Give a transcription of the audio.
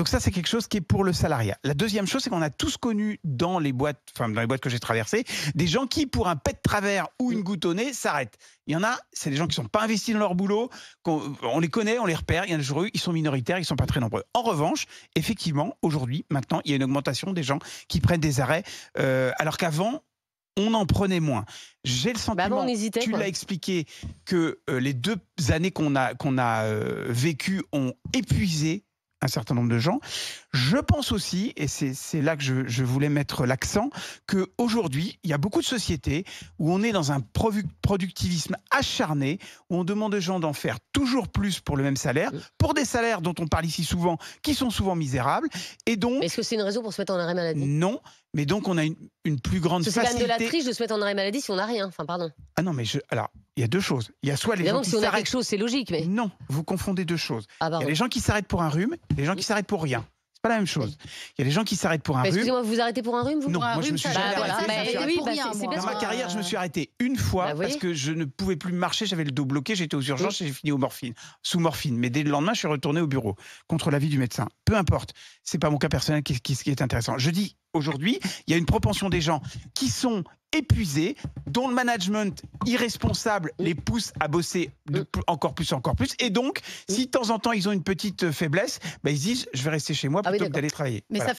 Donc ça, c'est quelque chose qui est pour le salariat. La deuxième chose, c'est qu'on a tous connu dans les boîtes, enfin dans les boîtes que j'ai traversées, des gens qui, pour un pet de travers ou une goutte au nez, s'arrêtent. Il y en a, c'est des gens qui sont pas investis dans leur boulot, on, les connaît, on les repère, il y en a toujours eu, ils sont minoritaires, ils ne sont pas très nombreux. En revanche, effectivement, aujourd'hui, maintenant, il y a une augmentation des gens qui prennent des arrêts, euh, alors qu'avant, on en prenait moins. J'ai le bah sentiment, tu l'as expliqué, que euh, les deux années qu'on a, euh, vécues ont épuisé un certain nombre de gens. Je pense aussi, et c'est là que je, voulais mettre l'accent, qu'aujourd'hui, il y a beaucoup de sociétés où on est dans un productivisme acharné, où on demande aux gens d'en faire toujours plus pour le même salaire, pour des salaires dont on parle ici souvent, qui sont souvent misérables. Et donc. Est-ce que c'est une raison pour se mettre en arrêt maladie Non. Mais donc, on a une, plus grande facilité. C'est de la triche de se mettre en arrêt maladie si on n'a rien. Enfin, pardon. Ah non, mais je. Alors, il y a deux choses. Il y a soit les gens qui si on quelque chose, c'est logique. Mais... Non, vous confondez deux choses. Ah, il y a les gens qui s'arrêtent pour un rhume, les gens qui s'arrêtent pour rien pas la même chose. Il y a des gens qui s'arrêtent pour un rhume. Excusez-moi, vous vous arrêtez pour un rhume vous Non, moi Dans ma carrière, je me suis arrêté une bah fois parce que je ne pouvais plus marcher, j'avais le dos bloqué, j'étais aux urgences et j'ai fini aux morphines, sous morphine. Mais dès le lendemain, je suis retourné au bureau contre l'avis du médecin. Peu importe, c'est pas mon cas personnel qui, qui est intéressant. Je dis aujourd'hui, il y a une propension des gens qui sont épuisés, dont le management irresponsable les pousse à bosser de mm. encore plus, encore plus. Et donc, mm. si de temps en temps ils ont une petite faiblesse, bah, ils disent je vais rester chez moi ah plutôt que d'aller travailler.